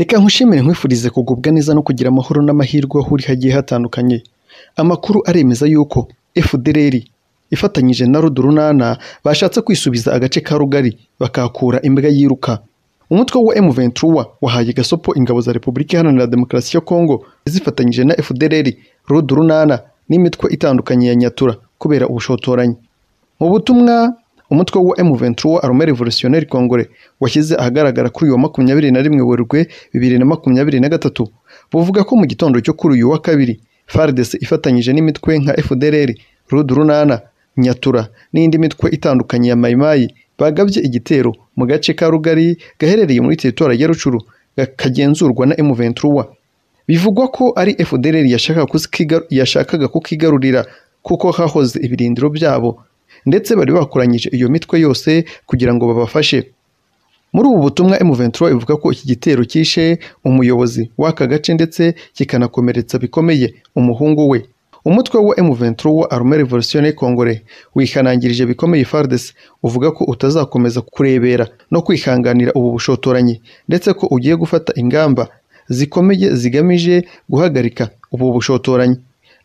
reka nkushimire nkwifurize kugubwa neza no kugira amahoro n'amahirwe aho uri hagiye hatandukanye amakuru aremeza yuko fdr ifatanyije na rudurunana bashatse kwisubiza agace ka rugari bakakura imbwa yiruka umutwe wa M23 wahaye gasopo ingabo za Repubulika Iharanira Demokarasi ya Kongo zifatanyije na FDLR Rudurunana n'imitwe itandukanye ya Nyatura kubera ubushotoranyi mu butumwa umutwe wa M23 Armée Révolutionnaire Congolais washyize ahagaragara kuri uyu wa makumyabiri na rimwe Werurwe bibiri na makumyabiri na gatatu buvuga ko mu gitondo cyo kuri uyu wa kabiri FARDC ifatanyije n'imitwe nka FDLR Rud Runana Nyatura n'indi mitwe itandukanye ya Mayimayi bagabye igitero mu gace ka Rugari gaherereye muri teritora ya Rucuru kagenzurwa na M23 bivugwa ko ari FDLR yashakaga kukigarurira kuko hahoze ibirindiro byabo ndetse bari bakoranyije iyo mitwe yose kugira ngo babafashe muri ubu butumwa M23 ivuga ko iki gitero cyishe umuyobozi w'aka gace ndetse kikanakomeretsa bikomeye umuhungu we umutwe wa M23 wa Armée Révolutionnaire Congolais wihanangirije bikomeye FARDC uvuga ko utazakomeza kurebera no kwihanganira ubu bushotoranyi ndetse ko ugiye gufata ingamba zikomeye zigamije guhagarika ubu bushotoranyi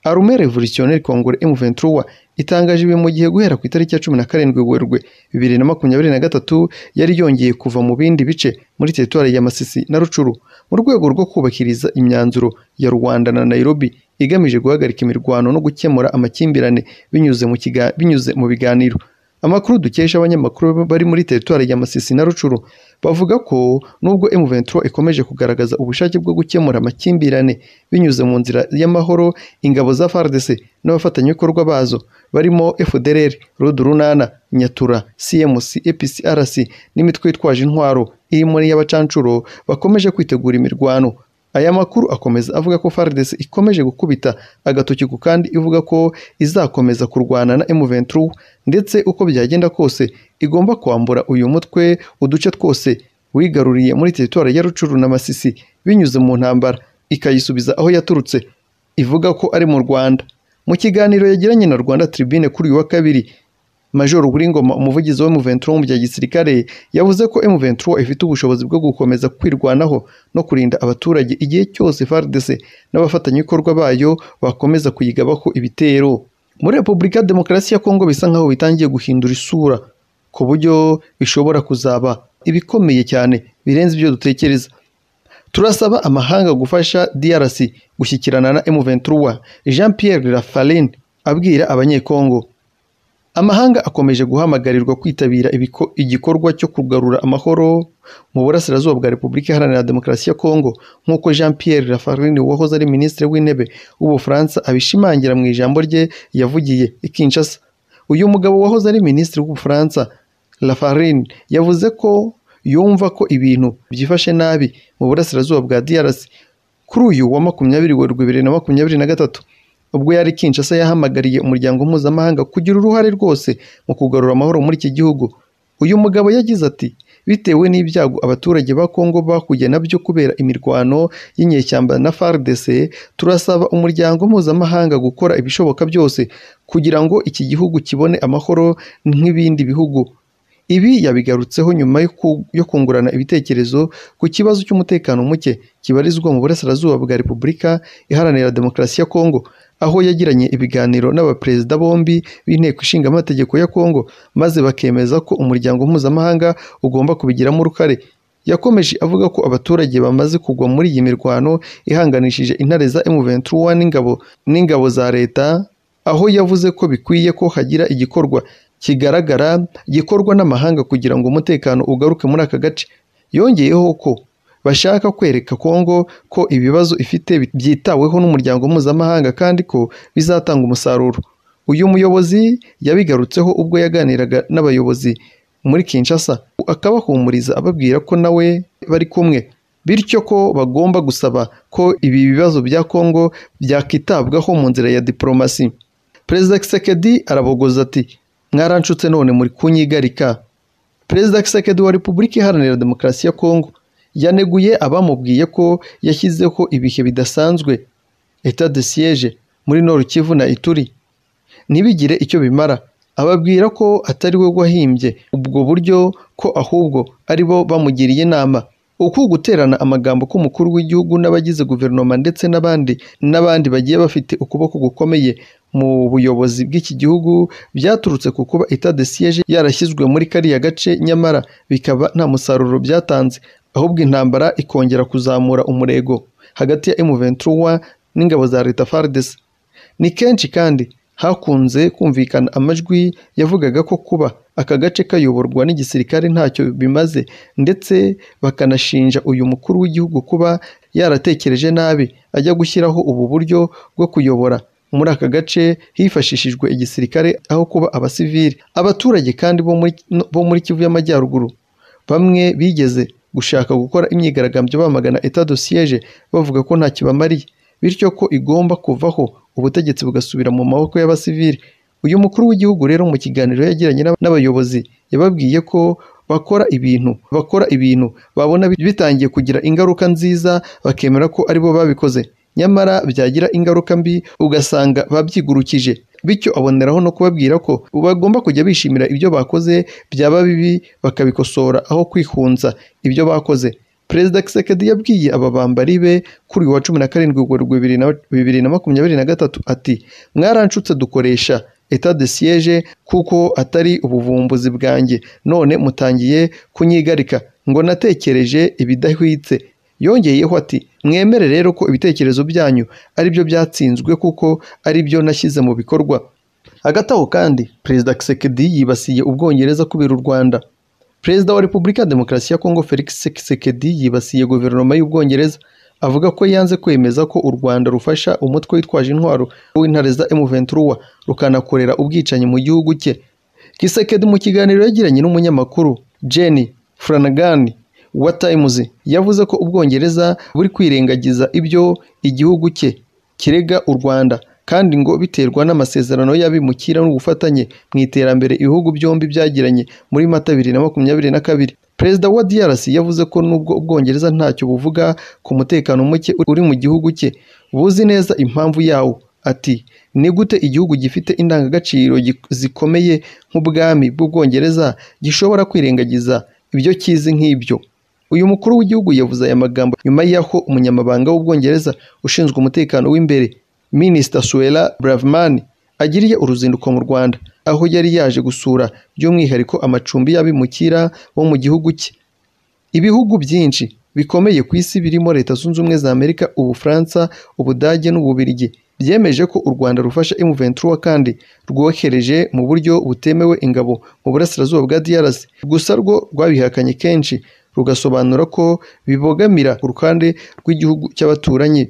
Armée Révolutionnaire Congolais M23 itangaje ibi mu gihe guhera ku itariki ya cumi na karindwi Werurwe bibiri na makumyabiri na gatatu yari yongeye kuva mu bindi bice muri teritwari ya Masisi na Rucuru mu rwego rwo kubakiriza imyanzuro ya Rwanda na Nairobi igamije guhagarika imirwano no gukemura amakimbirane binyuze mu biganiro Amakuru dukesha abanyamakuru bari muri teritwari ya Masisi na Rucuru bavuga ko nubwo M23 ikomeje kugaragaza ubushake bwo gukemura amakimbirane binyuze mu nzira y'amahoro ingabo za FARDC n'abafatanyabikorwa bazo barimo FDLR, Rod Runana, Nyatura, CMC, APCRC n'imitwe yitwaje intwaro irimo n'iy'abacancuro bakomeje kwitegura imirwano Aya makuru akomeza avuga ko Fardes ikomeje gukubita agatoki ku kandi ivuga ko izakomeza kurwana na M23 ndetse uko byagenda kose igomba kwambura uyu mutwe uduce twose wigaruriye muri teritwari ya Rucuru na Masisi binyuze mu ntambara ikayisubiza aho yaturutse ivuga ko ari mu Rwanda mu kiganiro yagiranye na Rwanda Tribune kuri uyu wa kabiri major Rwingoma umuvugizi wa M23 mu gihe gisirikare yavuze ko m ifite ubushobozi bwo gukomeza kwirwanaho no kurinda abaturage igihe cyose FARDC n'abafatanyabikorwa bayo bakomeza kuyigabaho ibitero muri Repubulika ya Demokarasi ya Kongo bisa nkaho bitangiye guhindura isura ku buryo bishobora kuzaba ibikomeye cyane birenze ibyo dutekereza turasaba amahanga gufasha DRC gushyikirana na m Jean Pierre Raffarin abwira abanyekongo Amahanga akomeje guhamagarirwa kwitabira igikorwa cyo kugarura amahoro mu burasirazuba bwa Repubulika Iharanira Demokarasi ya Kongo nk'uko Jean Pierre Raffarin wahoze ari Minisitiri w'Intebe w'Ubufaransa abishimangira mu ijambo rye yavugiye i Kinshasa uyu mugabo wahoze ari Minisitiri w'Ubufaransa Raffarin yavuze ko yumva ko ibintu byifashe nabi mu burasirazuba bwa DRC kuri uyu wa makumyabiri werurwe bibiri na makumyabiri na gatatu ubwo yari Kinshasa yahamagariye umuryango mpuzamahanga kugira uruhare rwose mu kugarura amahoro muri iki gihugu uyu mugabo yagize ati bitewe n'ibyago abaturage ba Kongo bahuye nabyo kubera imirwano y'inyeshyamba na FARDC turasaba umuryango mpuzamahanga gukora ibishoboka byose kugira ngo iki gihugu kibone amahoro nk'ibindi bihugu ibi yabigarutseho nyuma yo kungurana ibitekerezo ku kibazo cy'umutekano muke kibarizwa mu burasirazuba bwa repubulika iharanira demokarasi ya kongo aho yagiranye ibiganiro n'abaperezida bombi b'inteko ishinga amategeko ya Kongo maze bakemeza ko umuryango mpuzamahanga ugomba kubigiramo uruhare yakomeje avuga ko abaturage bamaze kugwa muri iyi mirwano ihanganishije intare za M23 n'ingabo n'ingabo za leta aho yavuze ko bikwiye ko hagira igikorwa kigaragara gikorwa n'amahanga kugira ngo umutekano ugaruke muri aka gace yongeyeho ko bashaka kwereka Kongo ko ibibazo ifite byitaweho n'umuryango mpuzamahanga kandi ko bizatanga umusaruro uyu muyobozi yabigarutseho ubwo yaganiraga n'abayobozi muri Kinshasa akabahumuriza ababwira ko nawe bari kumwe bityo ko bagomba gusaba ko ibi bibazo bya Kongo byakitabwaho mu nzira ya diporomasi perezida Kisekedi arabogoza ati mwaranshutse none muri kunyigarika perezida Kisekedi wa repubulika iharanira demokarasi ya Kongo yaneguye abamubwiye ko yashyizeho ibihe bidasanzwe etat de siège muri Nord Kivu na Ituri ntibigire icyo bimara ababwira ko atari we wahimbye ubwo buryo ko ahubwo ari bo bamugiriye inama uko guterana amagambo k'umukuru w'igihugu n'abagize guverinoma ndetse n'abandi n'abandi bagiye bafite ukuboko gukomeye mu buyobozi bw'iki gihugu byaturutse ku kuba etat de siège yarashyizwe muri kariya gace nyamara bikaba nta musaruro byatanze ahubwo intambara ikongera kuzamura umurego hagati ya m n'ingabo za leta FARDC ni kenshi kandi hakunze kumvikana amajwi yavugaga ko kuba aka gace kayoborwa n'igisirikare ntacyo bimaze ndetse bakanashinja uyu mukuru w'igihugu kuba yaratekereje nabi ajya gushyiraho ubu buryo bwo kuyobora muri aka gace hifashishijwe igisirikare aho kuba abasivili abaturage kandi bo muri kivu y'amajyaruguru bamwe bigeze gushaka gukora imyigaragambyo bamagana etat de siège bavuga ko nta kibamariye bityo ko igomba kuvaho ubutegetsi bugasubira mu maboko y'abasivili uyu mukuru w'igihugu rero mu kiganiro yagiranye n'abayobozi yababwiye ko bakora ibintu bakora ibintu babona bitangiye kugira ingaruka nziza bakemera ko aribo babikoze nyamara byagira ingaruka mbi ugasanga babyigurukije bityo aboneraho no kubabwira ko bagomba kujya bishimira ibyo bakoze byaba bibi bakabikosora aho kwihunza ibyo bakoze perezida kisekedi yabwiye aba bambari be kuri uyu wa cumi na karindwi werurwe bibiri na makumyabiri na gatatu ati mwaranshutse dukoresha eta de siyeje kuko atari ubuvumbuzi bwanjye none mutangiye kunyigarika ngo natekereje ibidahwitse yongeyeho ati mwemere rero ko ibitekerezo byanyu ari byo byatsinzwe kuko ari byo nashyize mu bikorwa hagati aho kandi perezida kisekedi yibasiye ubwongereza kubera u rwanda perezida wa repubulika ya demokarasi ya kongo felix kisekedi yibasiye guverinoma y'ubwongereza avuga ko yanze kwemeza ko u rwanda rufasha umutwe witwaje intwaro w'intare za emuventuruwa rukanakorera ubwicanyi mu gihugu cye kisekedi mu kiganiro yagiranye n'umunyamakuru jenny franagani wa Times yavuze ko Ubwongereza buri kwirengagiza ibyo igihugu cye kirega u Rwanda kandi ngo biterwa n'amasezerano y'abimukira n'ubufatanye mu iterambere ibihugu byombi byagiranye muri Mata bibiri na makumyabiri na kabiri Perezida wa DRC yavuze ko nubwo Ubwongereza ntacyo buvuga ku mutekano muke uri mu gihugu cye buzi neza impamvu yawo ati ni gute igihugu gifite indangagaciro zikomeye nk'ubwami bw'Ubwongereza gishobora kwirengagiza ibyo kizi nk'ibyo uyu mukuru w'igihugu yavuze aya magambo nyuma y'aho umunyamabanga w'ubwongereza ushinzwe umutekano w'imbere minisita suwera buravmani agiriye uruzinduko mu rwanda aho yari yaje gusura by'umwihariko amacumbi y'abimukira wo mu gihugu cye ibihugu byinshi bikomeye ku isi birimo leta zunze ubumwe za amerika ubufaransa ubudage n'ububirigi byemeje ko u rwanda rufasha m kandi rwohereje mu buryo butemewe ingabo mu burasirazuba bwa DRC gusa rwo rwabihakanye kenshi rugasobanura ko bibogamira ku ruhande rw'igihugu cy'abaturanyi